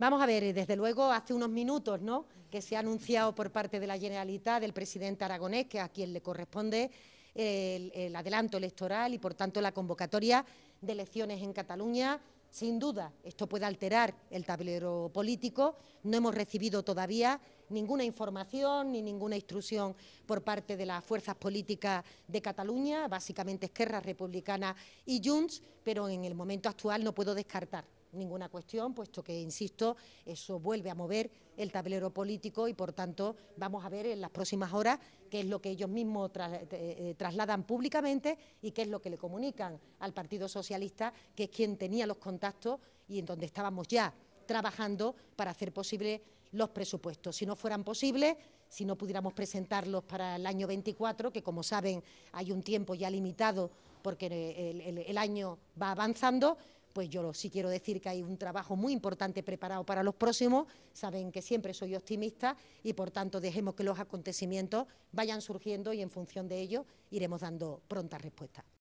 Vamos a ver, eh, desde luego hace unos minutos ¿no? que se ha anunciado por parte de la Generalitat, del presidente aragonés, que a quien le corresponde el, el adelanto electoral y por tanto la convocatoria de elecciones en Cataluña. Sin duda, esto puede alterar el tablero político. No hemos recibido todavía ninguna información ni ninguna instrucción por parte de las fuerzas políticas de Cataluña, básicamente Esquerra Republicana y Junts, pero en el momento actual no puedo descartar ninguna cuestión, puesto que, insisto, eso vuelve a mover el tablero político y, por tanto, vamos a ver en las próximas horas qué es lo que ellos mismos eh, eh, trasladan públicamente y qué es lo que le comunican al Partido Socialista, que es quien tenía los contactos y en donde estábamos ya trabajando para hacer posible los presupuestos. Si no fueran posibles, si no pudiéramos presentarlos para el año 24, que como saben hay un tiempo ya limitado porque el año va avanzando, pues yo sí quiero decir que hay un trabajo muy importante preparado para los próximos, saben que siempre soy optimista y por tanto dejemos que los acontecimientos vayan surgiendo y en función de ello iremos dando prontas respuestas.